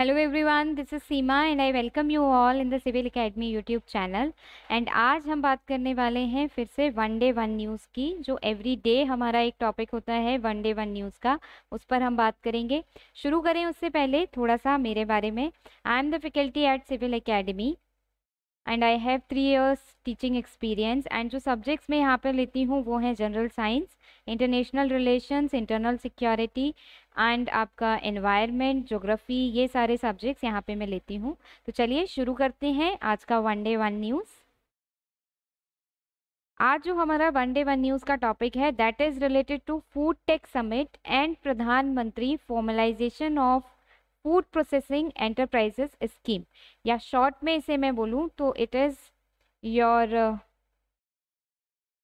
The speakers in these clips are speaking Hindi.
hello everyone this is Seema and I welcome you all in the civil academy YouTube channel and आज हम बात करने वाले हैं फिर से वन डे वन न्यूज़ की जो एवरी डे हमारा एक टॉपिक होता है वन डे वन न्यूज़ का उस पर हम बात करेंगे शुरू करें उससे पहले थोड़ा सा मेरे बारे में I am the faculty at civil academy and I have three years teaching experience and जो सब्जेक्ट्स मैं यहाँ पर लेती हूँ वो हैं general science international relations internal security and आपका एनवायरनमेंट जोग्राफ़ी ये सारे सब्जेक्ट्स यहाँ पे मैं लेती हूँ तो चलिए शुरू करते हैं आज का वन डे वन न्यूज़ आज जो हमारा वन डे वन न्यूज़ का टॉपिक है that is related to food tech summit and प्रधानमंत्री formalisation of food processing enterprises scheme या शॉर्ट में इसे मैं बोलूँ तो it is your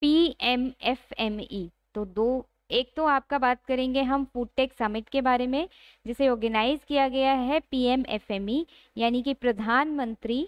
P M F M E तो दो एक तो आपका बात करेंगे हम फूड टेक समिट के बारे में जिसे ऑर्गेनाइज किया गया है पीएमएफएमई e, यानी कि प्रधानमंत्री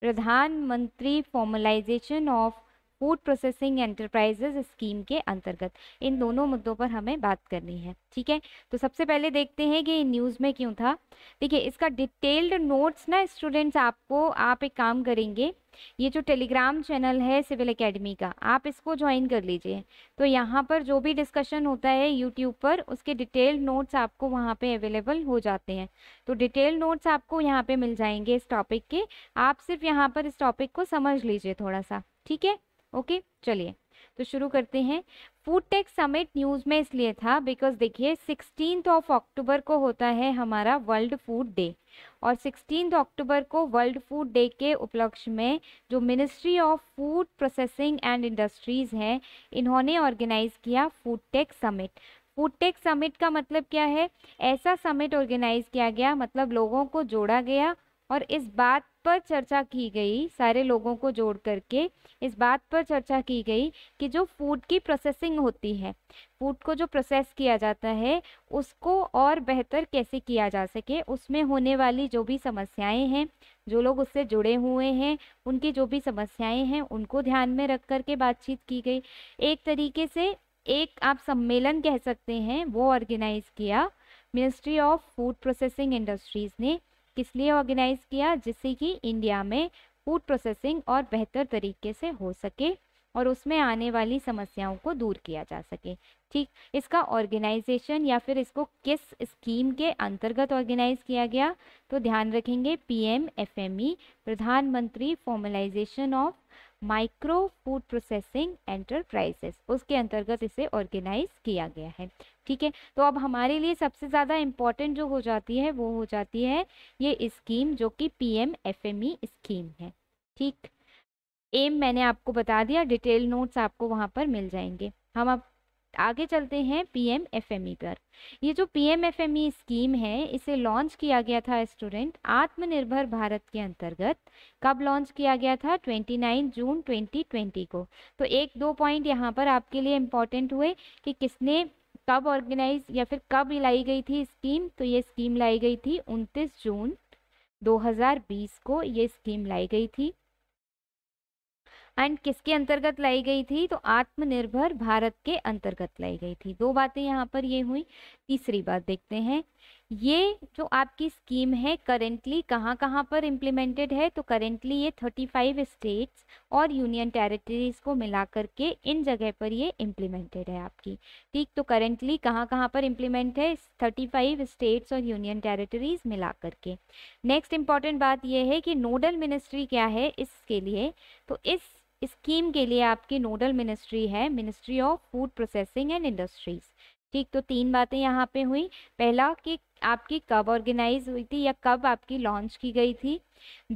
प्रधानमंत्री formalisation of food processing enterprises scheme के अंतर्गत इन दोनों मुद्दों पर हमें बात करनी है ठीक है तो सबसे पहले देखते हैं कि न्यूज़ में क्यों था देखिए इसका डिटेल्ड नोट्स ना स्टूडेंट्स आपको आप एक काम करेंगे ये जो टेलीग्राम चैनल है सिविल एकेडमी का आप इसको ज्वाइन कर लीजिए तो यहाँ पर जो भी डिस्कशन होता है यूट्यूब पर उसके डिटेल्ड नोट्स आपको वहाँ पे अवेलेबल हो जाते हैं तो डिटेल नोट्स आपको यहाँ पे मिल जाएंगे इस टॉपिक के आप सिर्फ यहाँ पर इस टॉपिक को समझ लीजिए थोड़ा सा ठीक है ओके चलिए तो शुरू करते हैं फूड टेक समिट न्यूज़ में इसलिए था बिकॉज देखिए सिक्सटीन ऑफ अक्टूबर को होता है हमारा वर्ल्ड फूड डे और सिक्सटीन अक्टूबर को वर्ल्ड फूड डे के उपलक्ष्य में जो ministry of food processing and industries हैं इन्होंने ऑर्गेनाइज़ किया food tech summit food tech summit का मतलब क्या है ऐसा समिट ऑर्गेनाइज़ किया गया मतलब लोगों को जोड़ा गया और इस बात पर चर्चा की गई सारे लोगों को जोड़ करके इस बात पर चर्चा की गई कि जो फूड की प्रोसेसिंग होती है फूड को जो प्रोसेस किया जाता है उसको और बेहतर कैसे किया जा सके उसमें होने वाली जो भी समस्याएं हैं जो लोग उससे जुड़े हुए हैं उनकी जो भी समस्याएं हैं उनको ध्यान में रख कर के बातचीत की गई एक तरीके से एक आप सम्मेलन कह सकते हैं वो ऑर्गेनाइज़ किया ministry of food processing industries ने किस लिए ऑर्गेनाइज किया जिससे कि इंडिया में फूड प्रोसेसिंग और बेहतर तरीके से हो सके और उसमें आने वाली समस्याओं को दूर किया जा सके ठीक इसका ऑर्गेनाइजेशन या फिर इसको किस स्कीम के अंतर्गत ऑर्गेनाइज किया गया तो ध्यान रखेंगे पीएम एफएमई e, प्रधानमंत्री formalisation of micro food processing enterprises उसके अंतर्गत इसे ऑर्गेनाइज किया गया है ठीक है तो अब हमारे लिए सबसे ज़्यादा इम्पॉर्टेंट जो हो जाती है वो हो जाती है ये स्कीम जो कि एम ई स्कीम है ठीक एम मैंने आपको बता दिया डिटेल नोट्स आपको वहाँ पर मिल जाएंगे हम अब आगे चलते हैं पीएमएफएमई e पर ये जो पीएमएफएमई स्कीम e है इसे लॉन्च किया गया था स्टूडेंट आत्मनिर्भर भारत के अंतर्गत कब लॉन्च किया गया था 29 जून 2020 को तो एक दो पॉइंट यहाँ पर आपके लिए इम्पॉर्टेंट हुए कि किसने कब ऑर्गेनाइज या फिर कब लाई गई थी स्कीम तो ये स्कीम लाई गई थी उनतीस जून 2020 को ये स्कीम लाई गई थी एंड किसके अंतर्गत लाई गई थी तो आत्मनिर्भर भारत के अंतर्गत लाई गई थी दो बातें यहाँ पर ये हुई तीसरी बात देखते हैं ये जो आपकी स्कीम है करेंटली कहाँ कहाँ पर इम्प्लीमेंटेड है तो करेंटली ये 35 स्टेट्स और यूनियन टेरिटरीज को मिला करके इन जगह पर ये इम्प्लीमेंटेड है आपकी ठीक तो करेंटली कहाँ कहाँ पर इम्प्लीमेंट है 35 स्टेट्स और यूनियन टेरिटरीज मिला करके नेक्स्ट इम्पॉर्टेंट बात यह है कि नोडल मिनिस्ट्री क्या है इसके लिए तो इस स्कीम के लिए आपकी नोडल मिनिस्ट्री है ministry of food processing and industries ठीक तो तीन बातें यहाँ पे हुई पहला कि आपकी कब ऑर्गेनाइज हुई थी या कब आपकी लॉन्च की गई थी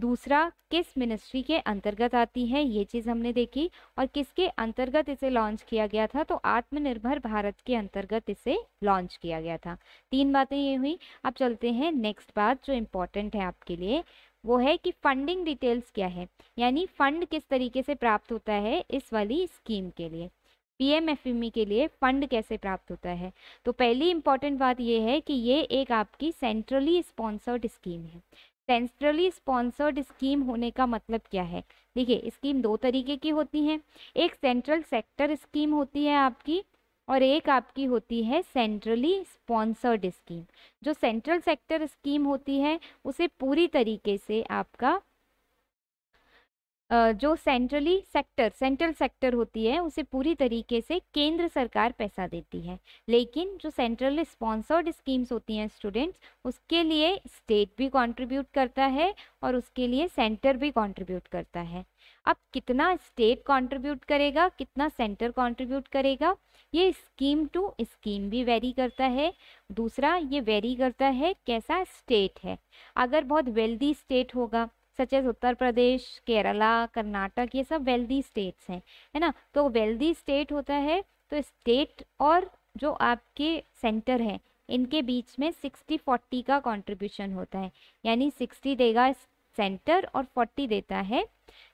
दूसरा किस मिनिस्ट्री के अंतर्गत आती है ये चीज़ हमने देखी और किसके अंतर्गत इसे लॉन्च किया गया था तो आत्मनिर्भर भारत के अंतर्गत इसे लॉन्च किया गया था तीन बातें ये हुई अब चलते हैं नेक्स्ट बात जो इम्पोर्टेंट है आपके लिए वो है कि फंडिंग डिटेल्स क्या है यानी फंड किस तरीके से प्राप्त होता है इस वाली स्कीम के लिए पी e के लिए फंड कैसे प्राप्त होता है तो पहली इंपॉर्टेंट बात यह है कि ये एक आपकी सेंट्रली स्पॉन्सर्ड स्कीम है सेंट्रली स्पॉन्सर्ड स्कीम होने का मतलब क्या है देखिए स्कीम दो तरीके की होती हैं एक सेंट्रल सेक्टर स्कीम होती है आपकी और एक आपकी होती है सेंट्रली स्पॉन्सर्ड स्कीम जो सेंट्रल सेक्टर स्कीम होती है उसे पूरी तरीके से आपका जो सेंट्रली सेक्टर सेंट्रल सेक्टर होती है उसे पूरी तरीके से केंद्र सरकार पैसा देती है लेकिन जो सेंट्रल स्पॉन्सर्ड स्कीम्स होती हैं स्टूडेंट्स उसके लिए स्टेट भी कंट्रीब्यूट करता है और उसके लिए सेंटर भी कंट्रीब्यूट करता है अब कितना स्टेट कंट्रीब्यूट करेगा कितना सेंटर कंट्रीब्यूट करेगा ये स्कीम टू स्कीम भी वेरी करता है दूसरा ये वेरी करता है कैसा स्टेट है अगर बहुत वेल्दी स्टेट होगा सच एज उत्तर प्रदेश केरला कर्नाटक ये सब वेल्दी स्टेट्स हैं है ना तो वेल्दी स्टेट होता है तो स्टेट और जो आपके सेंटर हैं इनके बीच में सिक्सटी फोर्टी का कंट्रीब्यूशन होता है यानी सिक्सटी देगा सेंटर और फोर्टी देता है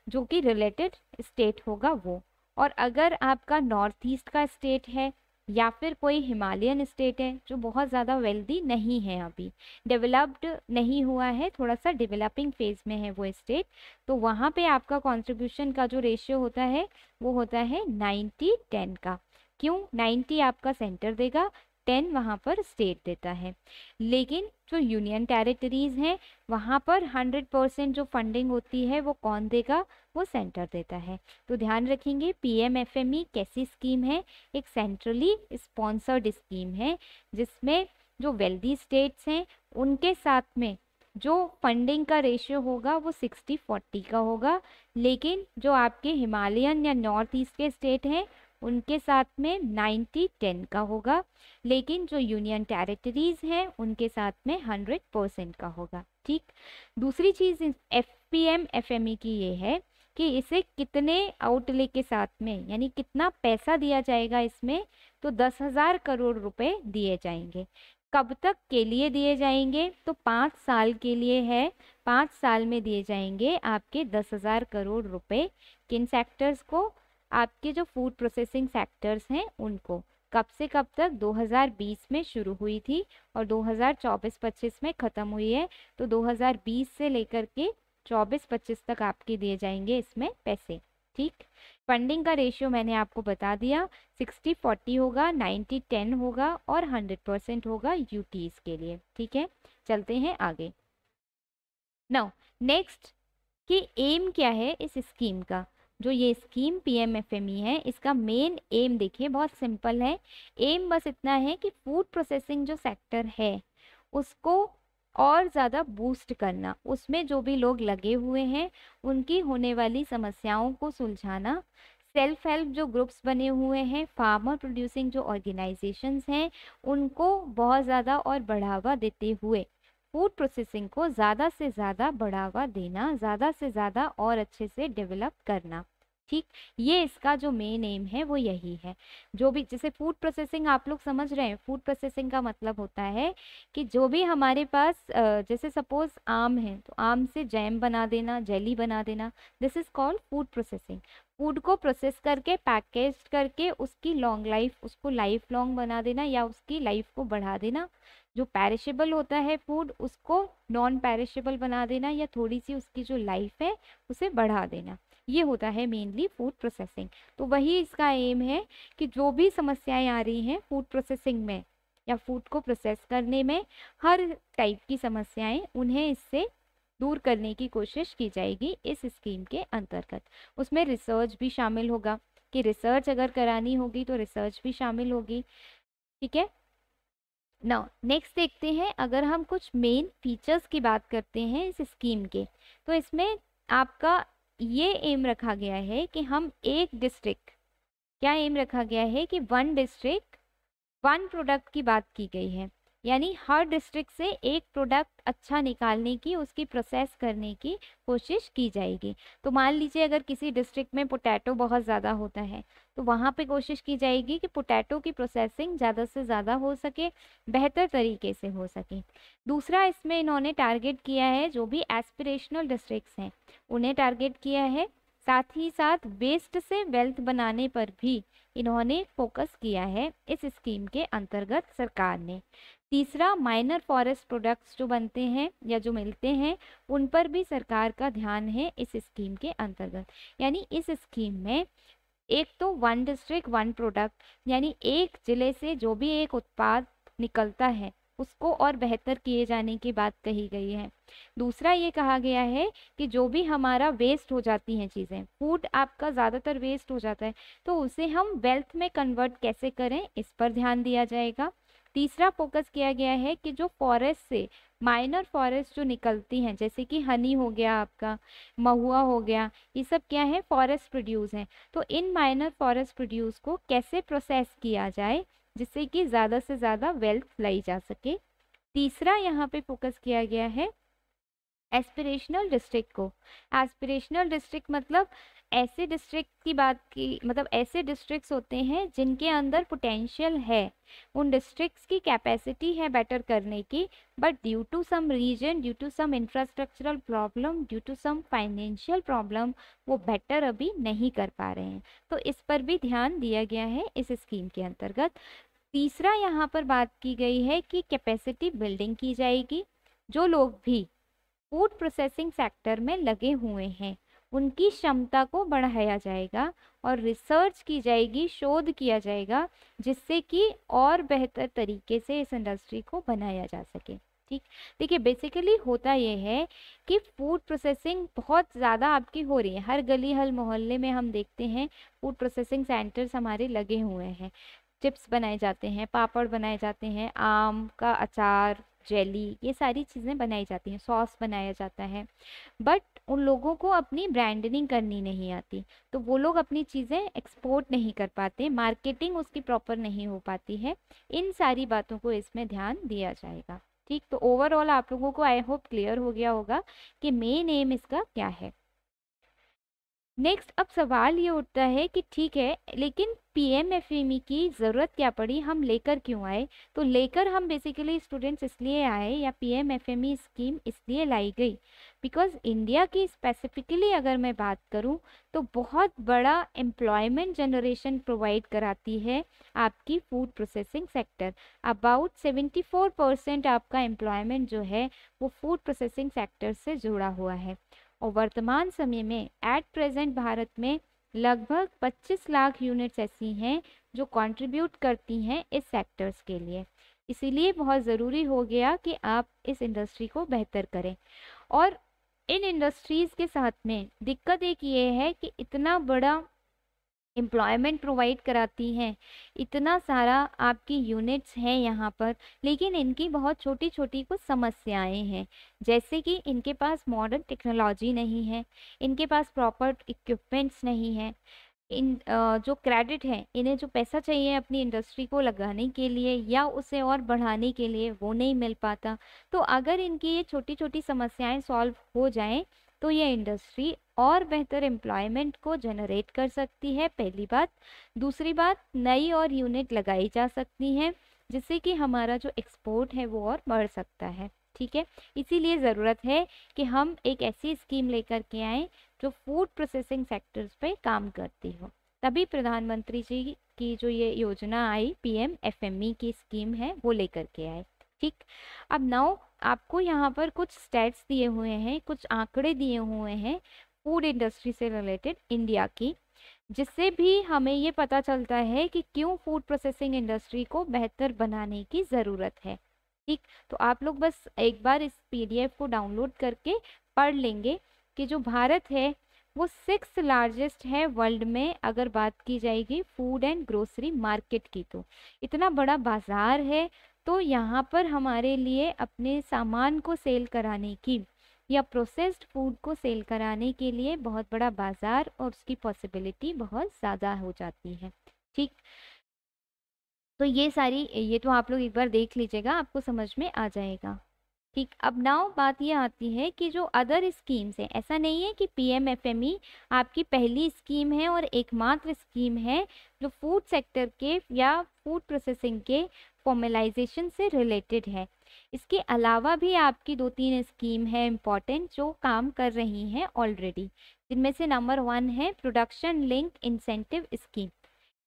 जो कि रिलेटेड स्टेट होगा वो और अगर आपका नॉर्थ ईस्ट का स्टेट है या फिर कोई हिमालयन स्टेट है जो बहुत ज़्यादा वेल्दी नहीं है अभी डेवलप्ड नहीं हुआ है थोड़ा सा डेवलपिंग फेज़ में है वो स्टेट तो वहाँ पे आपका कंट्रीब्यूशन का जो रेशियो होता है वो होता है नाइन्टी टेन का क्यों नाइन्टी आपका सेंटर देगा टेन वहाँ पर स्टेट देता है लेकिन जो यूनियन टेरिटरीज़ हैं वहाँ पर हंड्रेड परसेंट जो फंडिंग होती है वो कौन देगा आपको सेंटर देता है तो ध्यान रखेंगे पीएमएफएमई e कैसी स्कीम है एक सेंट्रली स्पॉन्सर्ड स्कीम है जिसमें जो वेल्दी स्टेट्स हैं उनके साथ में जो फंडिंग का रेशियो होगा वो सिक्सटी फोर्टी का होगा लेकिन जो आपके हिमालयन या नॉर्थ ईस्ट के स्टेट हैं उनके साथ में नाइन्टी टेन का होगा लेकिन जो यूनियन टेरिटरीज़ हैं उनके साथ में हंड्रेड परसेंट का होगा ठीक दूसरी चीज़ F P M F M E की ये है कि इसे कितने आउटले के साथ में यानी कितना पैसा दिया जाएगा इसमें तो दस हज़ार करोड़ रुपए दिए जाएंगे कब तक के लिए दिए जाएंगे तो पाँच साल के लिए है पाँच साल में दिए जाएंगे आपके दस हज़ार करोड़ रुपए किन सेक्टर्स को आपके जो फूड प्रोसेसिंग सेक्टर्स हैं उनको कब से कब तक 2020 में शुरू हुई थी और 2024-25 में ख़त्म हुई है तो 2020 से लेकर के चौबीस पच्चीस तक आपके दिए जाएंगे इसमें पैसे ठीक फंडिंग का रेशियो मैंने आपको बता दिया सिक्सटी फोर्टी होगा नाइन्टी टेन होगा और हंड्रेड परसेंट होगा यू के लिए ठीक है चलते हैं आगे नौ नेक्स्ट कि एम क्या है इस स्कीम का जो ये स्कीम पीएमएफएमई e है इसका मेन एम देखिए बहुत सिंपल है एम बस इतना है कि फूड प्रोसेसिंग जो सेक्टर है उसको और ज़्यादा बूस्ट करना उसमें जो भी लोग लगे हुए हैं उनकी होने वाली समस्याओं को सुलझाना सेल्फ हेल्प जो ग्रुप्स बने हुए हैं फार्मर प्रोड्यूसिंग जो ऑर्गेनाइजेशंस हैं उनको बहुत ज़्यादा और बढ़ावा देते हुए फूड प्रोसेसिंग को ज़्यादा से ज़्यादा बढ़ावा देना ज़्यादा से ज़्यादा और अच्छे से डेवलप करना ठीक ये इसका जो मेन एम है वो यही है जो भी जैसे फूड प्रोसेसिंग आप लोग समझ रहे हैं फूड प्रोसेसिंग का मतलब होता है कि जो भी हमारे पास जैसे सपोज आम है तो आम से जैम बना देना जेली बना देना this is called food processing food को प्रोसेस करके पैकेज करके उसकी लॉन्ग लाइफ उसको लाइफ लॉन्ग बना देना या उसकी लाइफ को बढ़ा देना जो पैरिशेबल होता है फूड उसको नॉन पैरिशेबल बना देना या थोड़ी सी उसकी जो लाइफ है उसे बढ़ा देना ये होता है मेनली फूड प्रोसेसिंग तो वही इसका एम है कि जो भी समस्याएं आ रही हैं फूड प्रोसेसिंग में या फूड को प्रोसेस करने में हर टाइप की समस्याएं उन्हें इससे दूर करने की कोशिश की जाएगी इस स्कीम के अंतर्गत उसमें रिसर्च भी शामिल होगा कि रिसर्च अगर करानी होगी तो रिसर्च भी शामिल होगी ठीक है ना नेक्स्ट देखते हैं अगर हम कुछ मेन फीचर्स की बात करते हैं इस स्कीम के तो इसमें आपका ये एम रखा गया है कि हम एक डिस्ट्रिक्ट क्या एम रखा गया है कि वन डिस्ट्रिक्ट वन प्रोडक्ट की बात की गई है यानी हर डिस्ट्रिक्ट से एक प्रोडक्ट अच्छा निकालने की उसकी प्रोसेस करने की कोशिश की जाएगी तो मान लीजिए अगर किसी डिस्ट्रिक्ट में पोटैटो बहुत ज़्यादा होता है तो वहाँ पे कोशिश की जाएगी कि पोटैटो की प्रोसेसिंग ज़्यादा से ज़्यादा हो सके बेहतर तरीके से हो सके दूसरा इसमें इन्होंने टारगेट किया है जो भी एस्पिरेशनल डिस्ट्रिक्ट हैं उन्हें टारगेट किया है साथ ही साथ वेस्ट से वेल्थ बनाने पर भी इन्होंने फोकस किया है इस स्कीम के अंतर्गत सरकार ने तीसरा माइनर फॉरेस्ट प्रोडक्ट्स जो बनते हैं या जो मिलते हैं उन पर भी सरकार का ध्यान है इस स्कीम के अंतर्गत यानी इस स्कीम में एक तो वन डिस्ट्रिक्ट वन प्रोडक्ट यानी एक ज़िले से जो भी एक उत्पाद निकलता है उसको और बेहतर किए जाने की बात कही गई है दूसरा ये कहा गया है कि जो भी हमारा वेस्ट हो जाती हैं चीज़ें फूड आपका ज़्यादातर वेस्ट हो जाता है तो उसे हम वेल्थ में कन्वर्ट कैसे करें इस पर ध्यान दिया जाएगा तीसरा फोकस किया गया है कि जो फॉरेस्ट से माइनर फॉरेस्ट जो निकलती हैं जैसे कि हनी हो गया आपका महुआ हो गया ये सब क्या है फॉरेस्ट प्रोड्यूस हैं तो इन माइनर फॉरेस्ट प्रोड्यूस को कैसे प्रोसेस किया जाए जिससे कि ज़्यादा से ज़्यादा वेल्थ लाई जा सके तीसरा यहाँ पे फोकस किया गया है एस्पिरेशनल डिस्ट्रिक्ट को एस्पिरेशनल डिस्ट्रिक्ट मतलब ऐसे डिस्ट्रिक्ट की बात की मतलब ऐसे डिस्ट्रिक्ट्स होते हैं जिनके अंदर पोटेंशियल है उन डिस्ट्रिक्ट्स की कैपेसिटी है बेटर करने की but due to some reason due to some infrastructural problem due to some financial problem वो बेटर अभी नहीं कर पा रहे हैं तो इस पर भी ध्यान दिया गया है इस स्कीम के अंतर्गत तीसरा यहाँ पर बात की गई है कि कैपेसिटी बिल्डिंग की जाएगी जो लोग भी फूड प्रोसेसिंग सेक्टर में लगे हुए हैं उनकी क्षमता को बढ़ाया जाएगा और रिसर्च की जाएगी शोध किया जाएगा जिससे कि और बेहतर तरीके से इस इंडस्ट्री को बनाया जा सके ठीक देखिए बेसिकली होता यह है कि फूड प्रोसेसिंग बहुत ज़्यादा आपकी हो रही है हर गली हर मोहल्ले में हम देखते हैं फूड प्रोसेसिंग सेंटर्स हमारे लगे हुए हैं चिप्स बनाए जाते हैं पापड़ बनाए जाते हैं आम का अचार जेली ये सारी चीज़ें बनाई जाती हैं सॉस बनाया जाता है बट उन लोगों को अपनी ब्रांडनिंग करनी नहीं आती तो वो लोग अपनी चीज़ें एक्सपोर्ट नहीं कर पाते मार्केटिंग उसकी प्रॉपर नहीं हो पाती है इन सारी बातों को इसमें ध्यान दिया जाएगा ठीक तो ओवरऑल आप लोगों को आई होप क्लियर हो गया होगा कि मेन एम इसका क्या है नेक्स्ट अब सवाल ये उठता है कि ठीक है लेकिन पीएमएफएमई की ज़रूरत क्या पड़ी हम लेकर क्यों आए तो लेकर हम बेसिकली स्टूडेंट्स इसलिए आए या पीएमएफएमई स्कीम इसलिए लाई गई बिकॉज इंडिया की स्पेसिफिकली अगर मैं बात करूं तो बहुत बड़ा एम्प्लॉयमेंट जनरेशन प्रोवाइड कराती है आपकी food processing sector about 74 percent आपका एम्प्लॉयमेंट जो है वो फूड प्रोसेसिंग सेक्टर से जुड़ा हुआ है और वर्तमान समय में एट प्रेजेंट भारत में लगभग 25 लाख यूनिट्स ऐसी हैं जो कंट्रीब्यूट करती हैं इस सेक्टर्स के लिए इसीलिए बहुत ज़रूरी हो गया कि आप इस इंडस्ट्री को बेहतर करें और इन इंडस्ट्रीज़ के साथ में दिक्कत एक ये है कि इतना बड़ा एम्प्लॉयमेंट प्रोवाइड कराती हैं इतना सारा आपकी यूनिट्स हैं यहाँ पर लेकिन इनकी बहुत छोटी छोटी कुछ समस्याएं हैं जैसे कि इनके पास मॉडर्न टेक्नोलॉजी नहीं है इनके पास प्रॉपर इक्विपमेंट्स नहीं है इन जो क्रेडिट है इन्हें जो पैसा चाहिए अपनी इंडस्ट्री को लगाने के लिए या उसे और बढ़ाने के लिए वो नहीं मिल पाता तो अगर इनकी ये छोटी छोटी समस्याएं सॉल्व हो जाएं तो ये इंडस्ट्री और बेहतर एम्प्लॉयमेंट को जनरेट कर सकती है पहली बात दूसरी बात नई और यूनिट लगाई जा सकती है जिससे कि हमारा जो एक्सपोर्ट है वो और बढ़ सकता है ठीक है इसीलिए ज़रूरत है कि हम एक ऐसी स्कीम लेकर के आएँ जो फूड प्रोसेसिंग सेक्टर्स पे काम करती हो तभी प्रधानमंत्री जी की जो ये योजना आई पीएम एफएमई e की स्कीम है वो लेकर के आए ठीक अब नाउ आपको यहाँ पर कुछ स्टैट्स दिए हुए हैं कुछ आंकड़े दिए हुए हैं फूड इंडस्ट्री से रिलेटेड इंडिया की जिससे भी हमें ये पता चलता है कि क्यों फूड प्रोसेसिंग इंडस्ट्री को बेहतर बनाने की ज़रूरत है ठीक तो आप लोग बस एक बार इस पीडीएफ को डाउनलोड करके पढ़ लेंगे कि जो भारत है वो सिक्स लार्जेस्ट है वर्ल्ड में अगर बात की जाएगी फूड एंड ग्रोसरी मार्केट की तो इतना बड़ा बाज़ार है तो यहाँ पर हमारे लिए अपने सामान को सेल कराने की या प्रोसेस्ड फूड को सेल कराने के लिए बहुत बड़ा बाज़ार और उसकी पॉसिबिलिटी बहुत ज़्यादा हो जाती है ठीक तो ये सारी ये तो आप लोग एक बार देख लीजिएगा आपको समझ में आ जाएगा ठीक अब नाउ बात ये आती है कि जो अदर स्कीम्स हैं ऐसा नहीं है कि पीएमएफएमई आपकी पहली स्कीम है और एकमात्र स्कीम है जो फूड सेक्टर के या फूड प्रोसेसिंग के फॉर्मेलाइजेशन से रिलेटेड है इसके अलावा भी आपकी दो तीन स्कीम है इम्पॉर्टेंट जो काम कर रही हैं ऑलरेडी जिनमें से नंबर वन है प्रोडक्शन लिंक इंसेंटिव स्कीम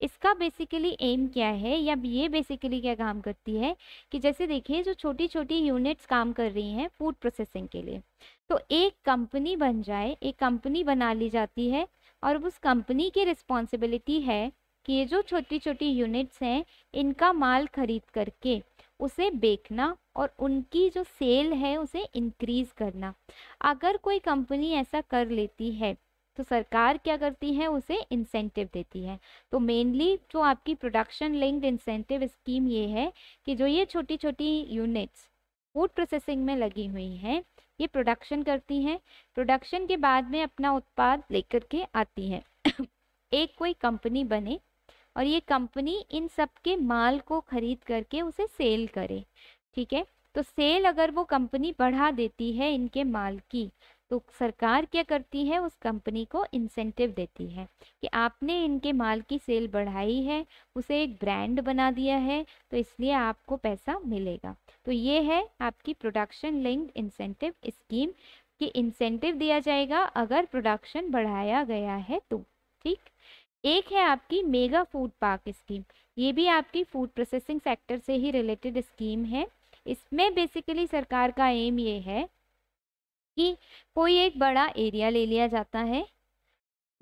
इसका बेसिकली एम क्या है या ये बेसिकली क्या काम करती है कि जैसे देखिए जो छोटी छोटी यूनिट्स काम कर रही हैं फूड प्रोसेसिंग के लिए तो एक कंपनी बन जाए एक कंपनी बना ली जाती है और उस कंपनी की रिस्पॉन्सिबिलिटी है कि ये जो छोटी छोटी यूनिट्स हैं इनका माल खरीद करके उसे बेचना और उनकी जो सेल है उसे इंक्रीज़ करना अगर कोई कंपनी ऐसा कर लेती है तो सरकार क्या करती है उसे इंसेंटिव देती है तो मेनली जो आपकी प्रोडक्शन लिंक्ड इंसेंटिव स्कीम ये है कि जो ये छोटी छोटी यूनिट्स फूड प्रोसेसिंग में लगी हुई हैं ये प्रोडक्शन करती हैं प्रोडक्शन के बाद में अपना उत्पाद लेकर के आती हैं एक कोई कंपनी बने और ये कंपनी इन सब के माल को खरीद करके उसे सेल करे ठीक है तो सेल अगर वो कंपनी बढ़ा देती है इनके माल की तो सरकार क्या करती है उस कंपनी को इंसेंटिव देती है कि आपने इनके माल की सेल बढ़ाई है उसे एक ब्रांड बना दिया है तो इसलिए आपको पैसा मिलेगा तो ये है आपकी प्रोडक्शन लिंक्ड इंसेंटिव स्कीम कि इंसेंटिव दिया जाएगा अगर प्रोडक्शन बढ़ाया गया है तो ठीक एक है आपकी मेगा फूड पार्क स्कीम ये भी आपकी फूड प्रोसेसिंग सेक्टर से ही रिलेटेड स्कीम है इसमें बेसिकली सरकार का एम ये है कि कोई एक बड़ा एरिया ले लिया जाता है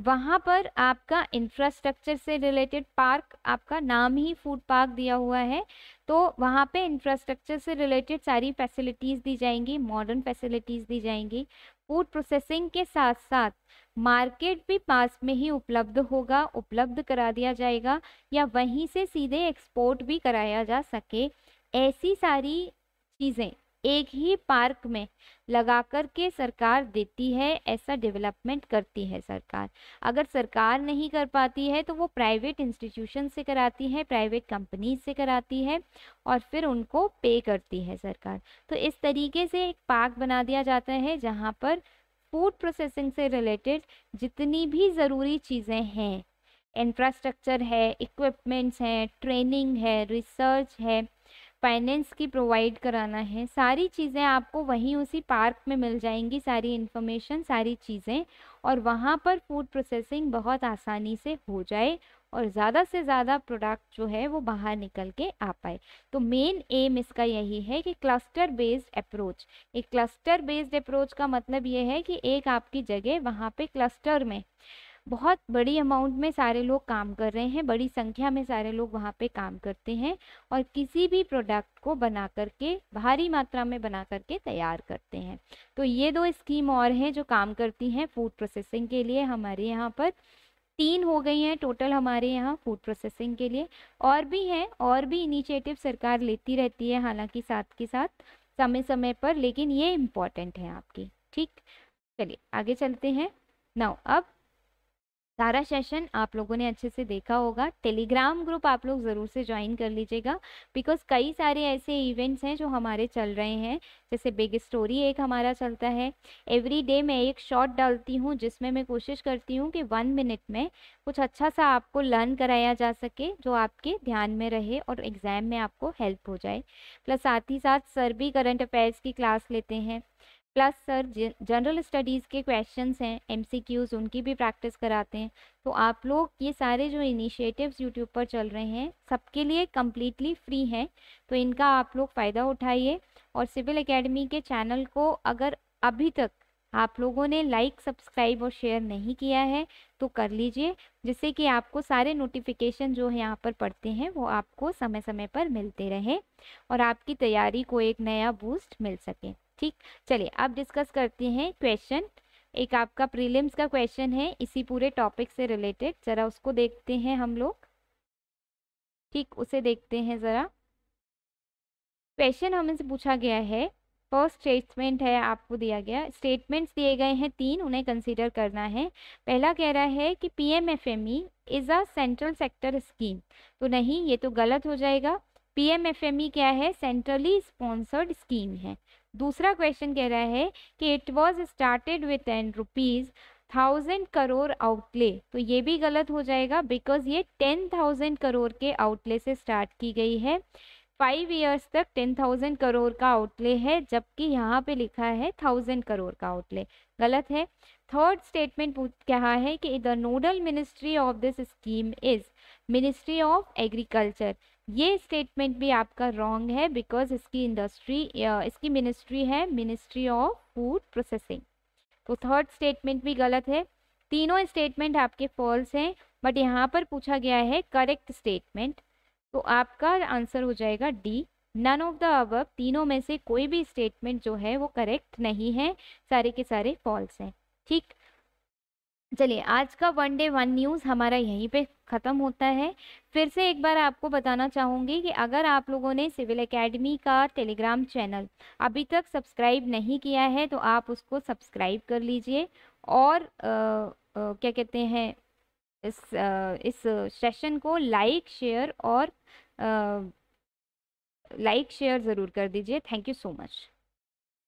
वहाँ पर आपका इंफ्रास्ट्रक्चर से रिलेटेड पार्क आपका नाम ही फूड पार्क दिया हुआ है तो वहाँ पे इंफ्रास्ट्रक्चर से रिलेटेड सारी फैसिलिटीज़ दी जाएंगी मॉडर्न फैसिलिटीज़ दी जाएंगी फूड प्रोसेसिंग के साथ साथ मार्केट भी पास में ही उपलब्ध होगा उपलब्ध करा दिया जाएगा या वहीं से सीधे एक्सपोर्ट भी कराया जा सके ऐसी सारी चीज़ें एक ही पार्क में लगा कर के सरकार देती है ऐसा डेवलपमेंट करती है सरकार अगर सरकार नहीं कर पाती है तो वो प्राइवेट इंस्टीट्यूशन से कराती है प्राइवेट कंपनीज से कराती है और फिर उनको पे करती है सरकार तो इस तरीके से एक पार्क बना दिया जाता है जहाँ पर फूड प्रोसेसिंग से रिलेटेड जितनी भी ज़रूरी चीज़ें हैं इंफ्रास्ट्रक्चर है इक्विपमेंट्स हैं ट्रेनिंग है रिसर्च है फाइनेंस की प्रोवाइड कराना है सारी चीज़ें आपको वहीं उसी पार्क में मिल जाएंगी सारी इन्फॉर्मेशन सारी चीज़ें और वहाँ पर फूड प्रोसेसिंग बहुत आसानी से हो जाए और ज़्यादा से ज़्यादा प्रोडक्ट जो है वो बाहर निकल के आ पाए तो मेन एम इसका यही है कि क्लस्टर बेस्ड अप्रोच एक क्लस्टर बेस्ड अप्रोच का मतलब ये है कि एक आपकी जगह वहाँ पे क्लस्टर में बहुत बड़ी अमाउंट में सारे लोग काम कर रहे हैं बड़ी संख्या में सारे लोग वहाँ पे काम करते हैं और किसी भी प्रोडक्ट को बना करके भारी मात्रा में बना करके तैयार करते हैं तो ये दो स्कीम और हैं जो काम करती हैं फूड प्रोसेसिंग के लिए हमारे यहाँ पर तीन हो गई हैं टोटल हमारे यहाँ फूड प्रोसेसिंग के लिए और भी हैं और भी इनिशिएटिव सरकार लेती रहती है हालांकि साथ के साथ समय समय पर लेकिन ये इम्पॉर्टेंट है आपकी ठीक चलिए आगे चलते हैं नाउ अब सारा सेशन आप लोगों ने अच्छे से देखा होगा टेलीग्राम ग्रुप आप लोग ज़रूर से ज्वाइन कर लीजिएगा बिकॉज कई सारे ऐसे इवेंट्स हैं जो हमारे चल रहे हैं जैसे बिग स्टोरी एक हमारा चलता है एवरी डे मैं एक शॉट डालती हूँ जिसमें मैं कोशिश करती हूँ कि वन मिनट में कुछ अच्छा सा आपको लर्न कराया जा सके जो आपके ध्यान में रहे और एग्ज़ाम में आपको हेल्प हो जाए प्लस साथ ही साथ सर भी करंट अफेयर्स की क्लास लेते हैं प्लस सर जनरल स्टडीज़ के क्वेश्चंस हैं एमसीक्यूज़ उनकी भी प्रैक्टिस कराते हैं तो आप लोग ये सारे जो इनिशिएटिव्स यूट्यूब पर चल रहे हैं सबके लिए कम्प्लीटली फ्री हैं तो इनका आप लोग फ़ायदा उठाइए और सिविल एकेडमी के चैनल को अगर अभी तक आप लोगों ने लाइक सब्सक्राइब और शेयर नहीं किया है तो कर लीजिए जिससे कि आपको सारे नोटिफिकेशन जो है यहाँ पर पड़ते हैं वो आपको समय समय पर मिलते रहे और आपकी तैयारी को एक नया बूस्ट मिल सके ठीक चलिए अब डिस्कस करते हैं क्वेश्चन एक आपका प्रीलिम्स का क्वेश्चन है इसी पूरे टॉपिक से रिलेटेड ज़रा उसको देखते हैं हम लोग ठीक उसे देखते हैं ज़रा क्वेश्चन हमें से पूछा गया है फर्स्ट स्टेटमेंट है आपको दिया गया स्टेटमेंट्स दिए गए हैं तीन उन्हें कंसीडर करना है पहला कह रहा है कि P M F M E is a central sector scheme तो नहीं ये तो गलत हो जाएगा पीएमएफएमई क्या है सेंट्रली स्पॉन्सर्ड स्कीम है दूसरा क्वेश्चन कह रहा है कि it was started with an rupees thousand crore outlay तो ये भी गलत हो जाएगा बिकॉज ये टेन थाउजेंड करोड़ के आउटले से स्टार्ट की गई है फाइव ईयर्स तक टेन थाउजेंड करोड़ का आउटले है जबकि यहाँ पे लिखा है थाउजेंड करोड़ का आउटले गलत है थर्ड स्टेटमेंट कहा है कि the nodal ministry of this scheme is ministry of agriculture ये स्टेटमेंट भी आपका रॉन्ग है बिकॉज इसकी इंडस्ट्री इसकी मिनिस्ट्री है मिनिस्ट्री ऑफ फूड प्रोसेसिंग तो थर्ड स्टेटमेंट भी गलत है तीनों स्टेटमेंट आपके फॉल्स हैं बट यहाँ पर पूछा गया है करेक्ट स्टेटमेंट तो आपका आंसर हो जाएगा डी नन ऑफ द अब तीनों में से कोई भी स्टेटमेंट जो है वो करेक्ट नहीं है सारे के सारे फॉल्स हैं ठीक चलिए आज का वन डे वन न्यूज़ हमारा यहीं पे ख़त्म होता है फिर से एक बार आपको बताना चाहूँगी कि अगर आप लोगों ने सिविल एकेडमी का टेलीग्राम चैनल अभी तक सब्सक्राइब नहीं किया है तो आप उसको सब्सक्राइब कर लीजिए और आ, आ, क्या कहते हैं इस आ, इस सेशन को लाइक शेयर और लाइक शेयर ज़रूर कर दीजिए थैंक यू सो मच